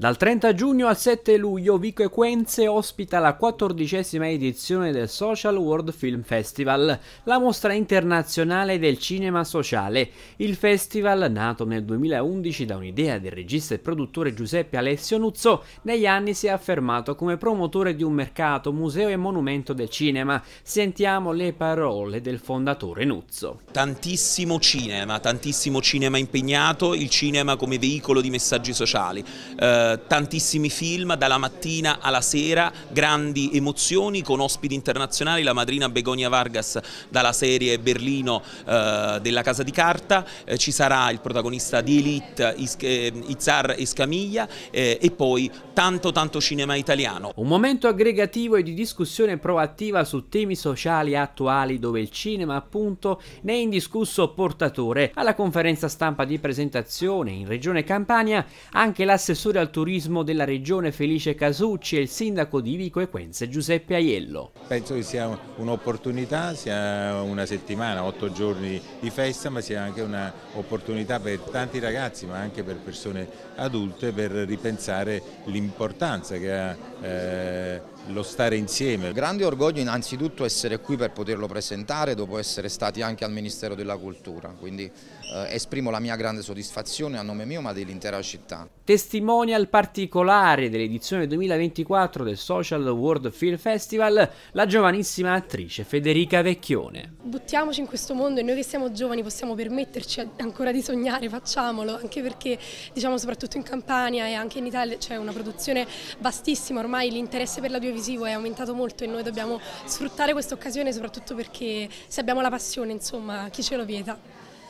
Dal 30 giugno al 7 luglio Vico Equenze ospita la quattordicesima edizione del Social World Film Festival, la mostra internazionale del cinema sociale. Il festival, nato nel 2011 da un'idea del regista e produttore Giuseppe Alessio Nuzzo, negli anni si è affermato come promotore di un mercato, museo e monumento del cinema. Sentiamo le parole del fondatore Nuzzo. Tantissimo cinema, tantissimo cinema impegnato, il cinema come veicolo di messaggi sociali. Eh, tantissimi film dalla mattina alla sera, grandi emozioni con ospiti internazionali, la madrina Begonia Vargas dalla serie Berlino eh, della Casa di Carta, eh, ci sarà il protagonista di Elite, Is eh, Izar Escamiglia eh, e poi tanto tanto cinema italiano. Un momento aggregativo e di discussione proattiva su temi sociali attuali dove il cinema appunto ne è indiscusso portatore. Alla conferenza stampa di presentazione in Regione Campania anche l'assessore al turismo turismo della regione Felice Casucci e il sindaco di Vico Equense Giuseppe Aiello. Penso che sia un'opportunità, sia una settimana, otto giorni di festa, ma sia anche un'opportunità per tanti ragazzi, ma anche per persone adulte, per ripensare l'importanza che ha eh, lo stare insieme. Grande orgoglio innanzitutto essere qui per poterlo presentare dopo essere stati anche al Ministero della Cultura, quindi eh, esprimo la mia grande soddisfazione a nome mio ma dell'intera città. Testimonial particolare dell'edizione 2024 del Social World Film Festival, la giovanissima attrice Federica Vecchione. Buttiamoci in questo mondo e noi che siamo giovani possiamo permetterci ancora di sognare, facciamolo, anche perché diciamo soprattutto in Campania e anche in Italia c'è una produzione vastissima, ormai l'interesse per la biovita televisivo è aumentato molto e noi dobbiamo sfruttare questa occasione soprattutto perché se abbiamo la passione, insomma, chi ce lo vieta?